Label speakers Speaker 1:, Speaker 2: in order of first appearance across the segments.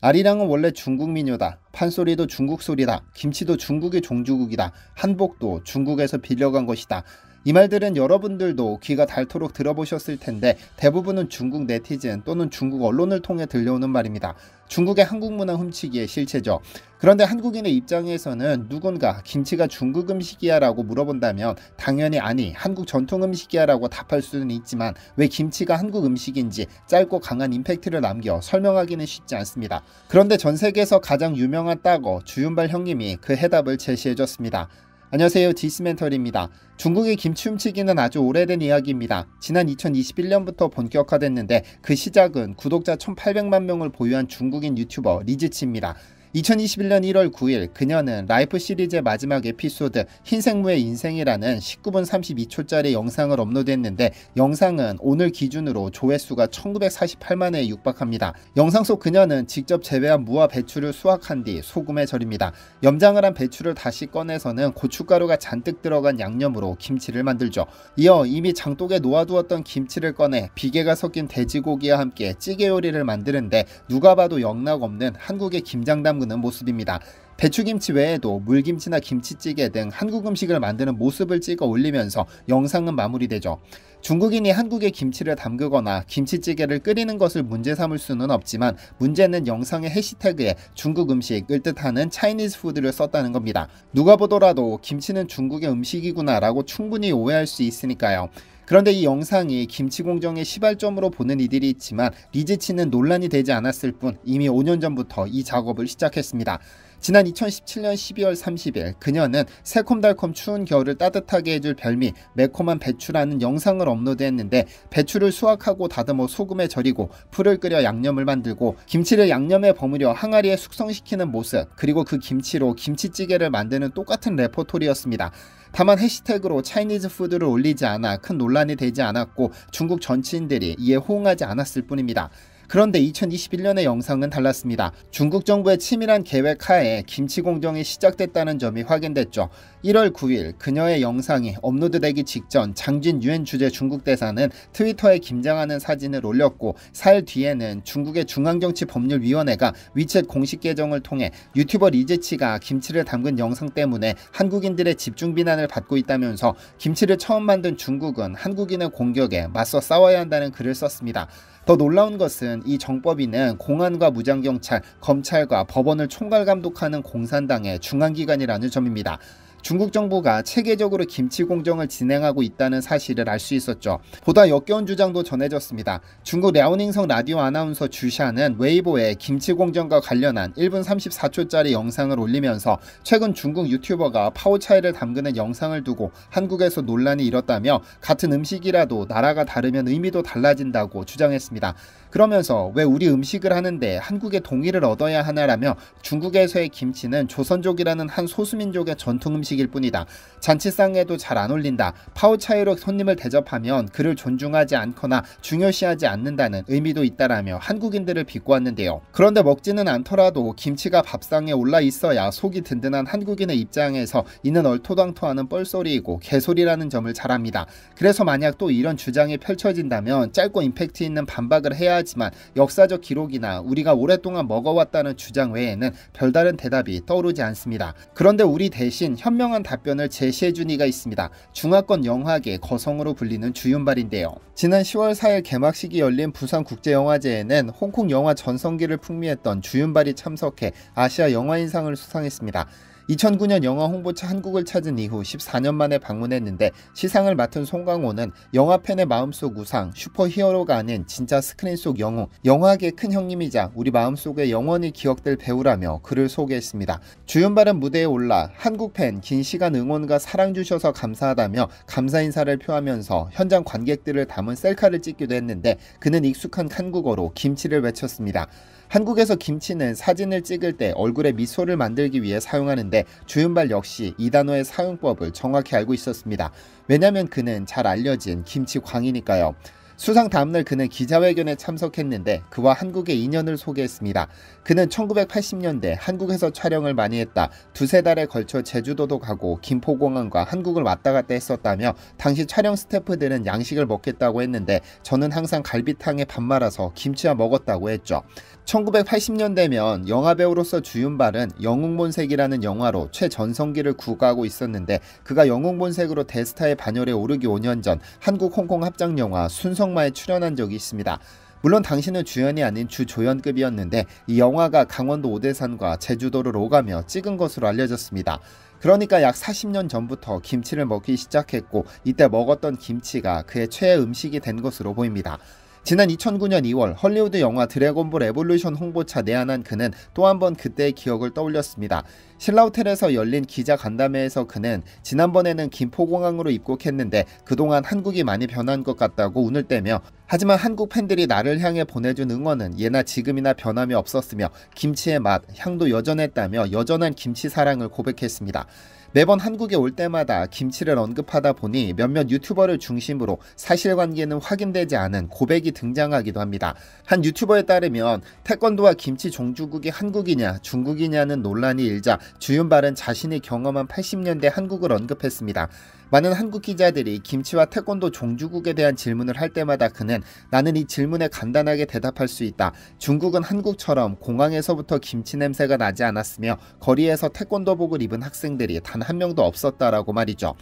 Speaker 1: 아리랑은 원래 중국 민요다. 판소리도 중국 소리다. 김치도 중국의 종주국이다. 한복도 중국에서 빌려간 것이다. 이 말들은 여러분들도 귀가 닳도록 들어보셨을 텐데 대부분은 중국 네티즌 또는 중국 언론을 통해 들려오는 말입니다. 중국의 한국 문화 훔치기의 실체죠. 그런데 한국인의 입장에서는 누군가 김치가 중국 음식이야 라고 물어본다면 당연히 아니 한국 전통 음식이야 라고 답할 수는 있지만 왜 김치가 한국 음식인지 짧고 강한 임팩트를 남겨 설명하기는 쉽지 않습니다. 그런데 전 세계에서 가장 유명한 따거 주윤발 형님이 그 해답을 제시해줬습니다. 안녕하세요. 디스멘털입니다 중국의 김치 훔치기는 아주 오래된 이야기입니다. 지난 2021년부터 본격화됐는데 그 시작은 구독자 1800만 명을 보유한 중국인 유튜버 리즈치입니다. 2021년 1월 9일 그녀는 라이프 시리즈의 마지막 에피소드 흰생무의 인생이라는 19분 32초짜리 영상을 업로드했는데 영상은 오늘 기준으로 조회수가 1948만회에 육박합니다. 영상 속 그녀는 직접 재배한 무와 배추를 수확한 뒤 소금에 절입니다. 염장을 한 배추를 다시 꺼내서는 고춧가루가 잔뜩 들어간 양념으로 김치를 만들죠. 이어 이미 장독에 놓아두었던 김치를 꺼내 비계가 섞인 돼지고기와 함께 찌개 요리를 만드는데 누가 봐도 영락 없는 한국의 김장담 담그는 모습입니다. 배추김치 외에도 물김치나 김치찌개 등 한국 음식을 만드는 모습을 찍어 올리면서 영상은 마무리되죠. 중국인이 한국의 김치를 담그거나 김치찌개를 끓이는 것을 문제 삼을 수는 없지만 문제는 영상의 해시태그에 중국 음식을 뜻하는 차이니즈 푸드를 썼다는 겁니다. 누가 보더라도 김치는 중국의 음식이구나 라고 충분히 오해할 수 있으니까요. 그런데 이 영상이 김치 공정의 시발점으로 보는 이들이 있지만 리지치는 논란이 되지 않았을 뿐 이미 5년 전부터 이 작업을 시작했습니다. 지난 2017년 12월 30일 그녀는 새콤달콤 추운 겨울을 따뜻하게 해줄 별미 매콤한 배추라는 영상을 업로드했는데 배추를 수확하고 다듬어 소금에 절이고 풀을 끓여 양념을 만들고 김치를 양념에 버무려 항아리에 숙성시키는 모습 그리고 그 김치로 김치찌개를 만드는 똑같은 레포토리였습니다. 다만 해시태그로 차이니즈 푸드를 올리지 않아 큰 논란이 되지 않았고 중국 전치인들이 이에 호응하지 않았을 뿐입니다. 그런데 2021년의 영상은 달랐습니다. 중국 정부의 치밀한 계획 하에 김치 공정이 시작됐다는 점이 확인됐죠. 1월 9일 그녀의 영상이 업로드되기 직전 장진 유엔 주재 중국 대사는 트위터에 김장하는 사진을 올렸고 4일 뒤에는 중국의 중앙정치법률위원회가 위챗 공식 계정을 통해 유튜버 리제치가 김치를 담근 영상 때문에 한국인들의 집중 비난을 받고 있다면서 김치를 처음 만든 중국은 한국인의 공격에 맞서 싸워야 한다는 글을 썼습니다. 더 놀라운 것은 이 정법인은 공안과 무장경찰, 검찰과 법원을 총괄 감독하는 공산당의 중앙기관이라는 점입니다. 중국 정부가 체계적으로 김치 공정을 진행하고 있다는 사실을 알 수 있었죠. 보다 역겨운 주장도 전해졌습니다. 중국 랴오닝성 라디오 아나운서 주샤는 웨이보에 김치 공정과 관련한 1분 34초짜리 영상을 올리면서 최근 중국 유튜버가 파오차이를 담그는 영상을 두고 한국에서 논란이 일었다며 같은 음식이라도 나라가 다르면 의미도 달라진다고 주장했습니다. 그러면서 왜 우리 음식을 하는데 한국의 동의를 얻어야 하나라며 중국에서의 김치는 조선족이라는 한 소수민족의 전통 음식 음식일 뿐이다. 잔치상에도 잘 안 올린다. 파우차이로 손님을 대접하면 그를 존중하지 않거나 중요시하지 않는다는 의미도 있다라며 한국인들을 비꼬았는데요. 그런데 먹지는 않더라도 김치가 밥상에 올라 있어야 속이 든든한 한국인의 입장에서 이는 얼토당토하는 뻘소리이고 개소리라는 점을 잘합니다. 그래서 만약 또 이런 주장이 펼쳐진다면 짧고 임팩트 있는 반박을 해야 하지만 역사적 기록이나 우리가 오랫동안 먹어왔다는 주장 외에는 별다른 대답이 떠오르지 않습니다. 그런데 우리 대신 현 선명한 답변을 제시해 준 이가 있습니다. 중화권 영화계 거성으로 불리는 주윤발인데요. 지난 10월 4일 개막식이 열린 부산국제영화제에는 홍콩 영화 전성기를 풍미했던 주윤발이 참석해 아시아 영화인상을 수상했습니다. 2009년 영화 홍보차 한국을 찾은 이후 14년 만에 방문했는데 시상을 맡은 송강호는 영화 팬의 마음속 우상, 슈퍼히어로가 아닌 진짜 스크린 속 영웅, 영화계 큰 형님이자 우리 마음속에 영원히 기억될 배우라며 그를 소개했습니다. 주윤발은 무대에 올라 한국 팬 긴 시간 응원과 사랑 주셔서 감사하다며 감사 인사를 표하면서 현장 관객들을 담은 셀카를 찍기도 했는데 그는 익숙한 한국어로 김치를 외쳤습니다. 한국에서 김치는 사진을 찍을 때 얼굴에 미소를 만들기 위해 사용하는데 주윤발 역시 이 단어의 사용법을 정확히 알고 있었습니다. 왜냐면 그는 잘 알려진 김치광이니까요. 수상 다음날 그는 기자회견에 참석했는데 그와 한국의 인연을 소개했습니다. 그는 1980년대 한국에서 촬영을 많이 했다. 두세 달에 걸쳐 제주도도 가고 김포공항과 한국을 왔다 갔다 했었다며 당시 촬영 스태프들은 양식을 먹겠다고 했는데 저는 항상 갈비탕에 밥 말아서 김치와 먹었다고 했죠. 1980년대면 영화배우로서 주윤발은 영웅본색이라는 영화로 최전성기를 구가하고 있었는데 그가 영웅본색으로 데스타의 반열에 오르기 5년 전 한국 홍콩 합작 영화 순성마에 출연한 적이 있습니다. 물론 당신은 주연이 아닌 주조연급이었는데 이 영화가 강원도 오대산과 제주도를 오가며 찍은 것으로 알려졌습니다. 그러니까 약 40년 전부터 김치를 먹기 시작했고 이때 먹었던 김치가 그의 최애 음식이 된 것으로 보입니다. 지난 2009년 2월 헐리우드 영화 드래곤볼 에볼루션 홍보차 내한한 그는 또 한 번 그때의 기억을 떠올렸습니다. 신라호텔에서 열린 기자 간담회에서 그는 지난번에는 김포공항으로 입국했는데 그동안 한국이 많이 변한 것 같다고 운을 떼며 하지만 한국 팬들이 나를 향해 보내준 응원은 예나 지금이나 변함이 없었으며 김치의 맛, 향도 여전했다며 여전한 김치 사랑을 고백했습니다. 매번 한국에 올 때마다 김치를 언급하다 보니 몇몇 유튜버를 중심으로 사실관계는 확인되지 않은 고백이 등장하기도 합니다. 한 유튜버에 따르면 태권도와 김치 종주국이 한국이냐 중국이냐는 논란이 일자 주윤발은 자신이 경험한 80년대 한국을 언급했습니다. 많은 한국 기자들이 김치와 태권도 종주국에 대한 질문을 할 때마다 그는 나는 이 질문에 간단하게 대답할 수 있다. 중국은 한국처럼 공항에서부터 김치 냄새가 나지 않았으며 거리에서 태권도복을 입은 학생들이 단 한 명도 없었다라고 말이죠.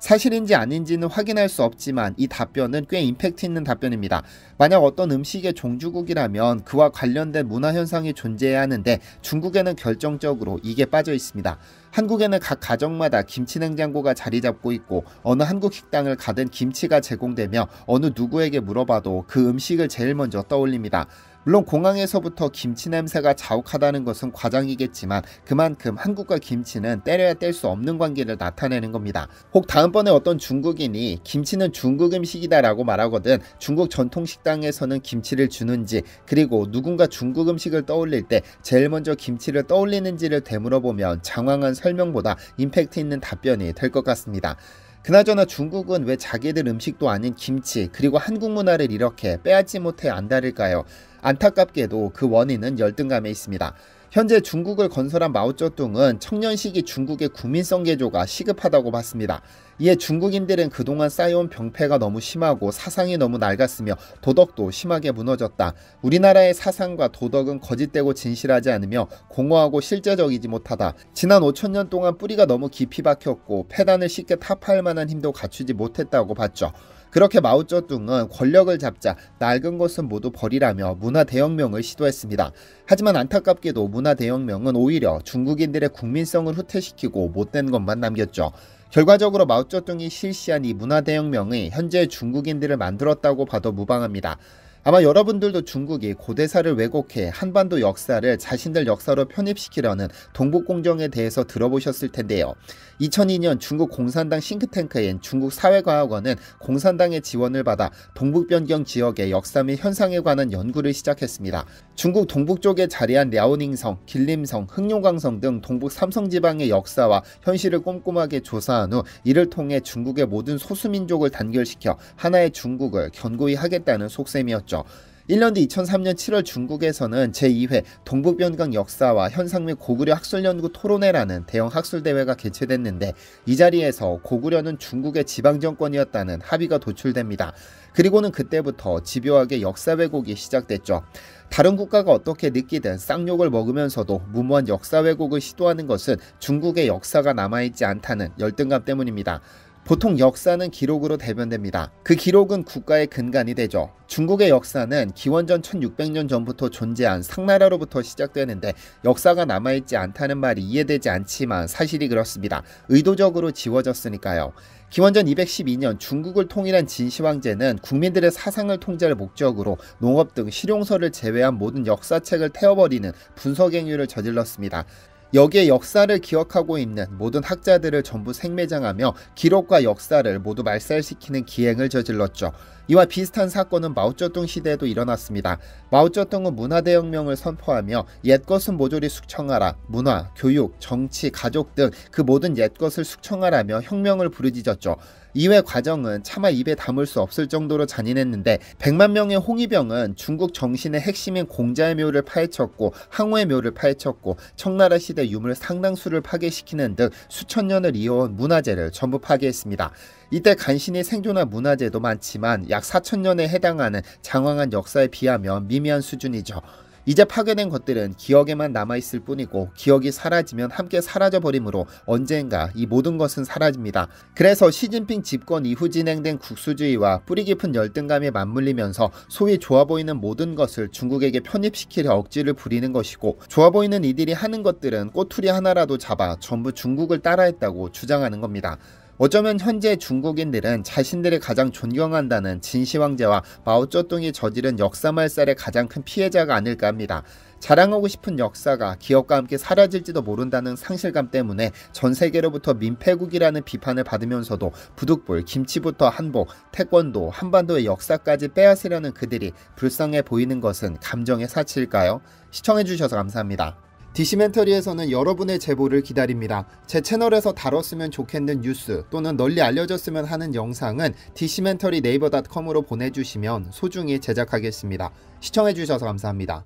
Speaker 1: 사실인지 아닌지는 확인할 수 없지만 이 답변은 꽤 임팩트 있는 답변입니다. 만약 어떤 음식의 종주국이라면 그와 관련된 문화 현상이 존재해야 하는데 중국에는 결정적으로 이게 빠져 있습니다. 한국에는 각 가정마다 김치 냉장고가 자리 잡고 있고 어느 한국 식당을 가든 김치가 제공되며 어느 누구에게 물어봐도 그 음식을 제일 먼저 떠올립니다. 물론 공항에서부터 김치 냄새가 자욱하다는 것은 과장이겠지만 그만큼 한국과 김치는 때려야 뗄 수 없는 관계를 나타내는 겁니다. 혹 다음번에 어떤 중국인이 김치는 중국 음식이다라고 말하거든 중국 전통 식당에서는 김치를 주는지 그리고 누군가 중국 음식을 떠올릴 때 제일 먼저 김치를 떠올리는지를 되물어보면 장황한 설명보다 임팩트 있는 답변이 될 것 같습니다. 그나저나 중국은 왜 자기들 음식도 아닌 김치 그리고 한국 문화를 이렇게 빼앗지 못해 안다를까요 안타깝게도 그 원인은 열등감에 있습니다. 현재 중국을 건설한 마오쩌둥은 청년 시기 중국의 국민성 개조가 시급하다고 봤습니다. 이에 중국인들은 그동안 쌓여온 병폐가 너무 심하고 사상이 너무 낡았으며 도덕도 심하게 무너졌다. 우리나라의 사상과 도덕은 거짓되고 진실하지 않으며 공허하고 실제적이지 못하다. 지난 5천년 동안 뿌리가 너무 깊이 박혔고 폐단을 쉽게 타파할 만한 힘도 갖추지 못했다고 봤죠. 그렇게 마오쩌둥은 권력을 잡자 낡은 것은 모두 버리라며 문화 대혁명을 시도했습니다. 하지만 안타깝게도 문화 대혁명은 오히려 중국인들의 국민성을 후퇴시키고 못된 것만 남겼죠. 결과적으로 마오쩌둥이 실시한 이 문화대혁명이 현재 중국인들을 만들었다고 봐도 무방합니다. 아마 여러분들도 중국이 고대사를 왜곡해 한반도 역사를 자신들 역사로 편입시키려는 동북공정에 대해서 들어보셨을 텐데요. 2002년 중국 공산당 싱크탱크인 중국사회과학원은 공산당의 지원을 받아 동북변경 지역의 역사 및 현상에 관한 연구를 시작했습니다. 중국 동북쪽에 자리한 랴오닝성, 길림성, 흑룡강성 등 동북 삼성지방의 역사와 현실을 꼼꼼하게 조사한 후 이를 통해 중국의 모든 소수민족을 단결시켜 하나의 중국을 견고히 하겠다는 속셈이었죠. 있었죠. 1년 뒤 2003년 7월 중국에서는 제2회 동북변강 역사와 현상 및 고구려 학술연구 토론회라는 대형 학술대회가 개최됐는데 이 자리에서 고구려는 중국의 지방정권이었다는 합의가 도출됩니다. 그리고는 그때부터 집요하게 역사 왜곡이 시작됐죠. 다른 국가가 어떻게 느끼든 쌍욕을 먹으면서도 무모한 역사 왜곡을 시도하는 것은 중국의 역사가 남아있지 않다는 열등감 때문입니다. 보통 역사는 기록으로 대변됩니다. 그 기록은 국가의 근간이 되죠. 중국의 역사는 기원전 1600년 전부터 존재한 상나라로부터 시작되는데 역사가 남아있지 않다는 말이 이해되지 않지만 사실이 그렇습니다. 의도적으로 지워졌으니까요. 기원전 212년 중국을 통일한 진시황제는 국민들의 사상을 통제할 목적으로 농업 등 실용서를 제외한 모든 역사책을 태워버리는 분석행위를 저질렀습니다. 여기에 역사를 기억하고 있는 모든 학자들을 전부 생매장하며 기록과 역사를 모두 말살시키는 기행을 저질렀죠. 이와 비슷한 사건은 마오쩌둥 시대에도 일어났습니다. 마오쩌둥은 문화대혁명을 선포하며 옛것은 모조리 숙청하라, 문화, 교육, 정치, 가족 등 그 모든 옛것을 숙청하라며 혁명을 부르짖었죠. 이외 과정은 차마 입에 담을 수 없을 정도로 잔인했는데 100만 명의 홍위병은 중국 정신의 핵심인 공자의 묘를 파헤쳤고 항우의 묘를 파헤쳤고 청나라 시대 유물 상당수를 파괴시키는 등 수천 년을 이어온 문화재를 전부 파괴했습니다. 이때 간신히 생존한 문화재도 많지만 약 4천년에 해당하는 장황한 역사에 비하면 미미한 수준이죠. 이제 파괴된 것들은 기억에만 남아있을 뿐이고 기억이 사라지면 함께 사라져버리므로 언젠가 이 모든 것은 사라집니다. 그래서 시진핑 집권 이후 진행된 국수주의와 뿌리 깊은 열등감에 맞물리면서 소위 좋아 보이는 모든 것을 중국에게 편입시키려 억지를 부리는 것이고 좋아 보이는 이들이 하는 것들은 꼬투리 하나라도 잡아 전부 중국을 따라했다고 주장하는 겁니다. 어쩌면 현재 중국인들은 자신들이 가장 존경한다는 진시황제와 마오쩌둥이 저지른 역사말살의 가장 큰 피해자가 아닐까 합니다. 자랑하고 싶은 역사가 기억과 함께 사라질지도 모른다는 상실감 때문에 전 세계로부터 민폐국이라는 비판을 받으면서도 부득불 김치부터 한복, 태권도, 한반도의 역사까지 빼앗으려는 그들이 불쌍해 보이는 것은 감정의 사치일까요? 시청해주셔서 감사합니다. 디시멘터리에서는 여러분의 제보를 기다립니다. 제 채널에서 다뤘으면 좋겠는 뉴스 또는 널리 알려졌으면 하는 영상은 디시멘터리 네이버 닷컴으로 보내주시면 소중히 제작하겠습니다. 시청해주셔서 감사합니다.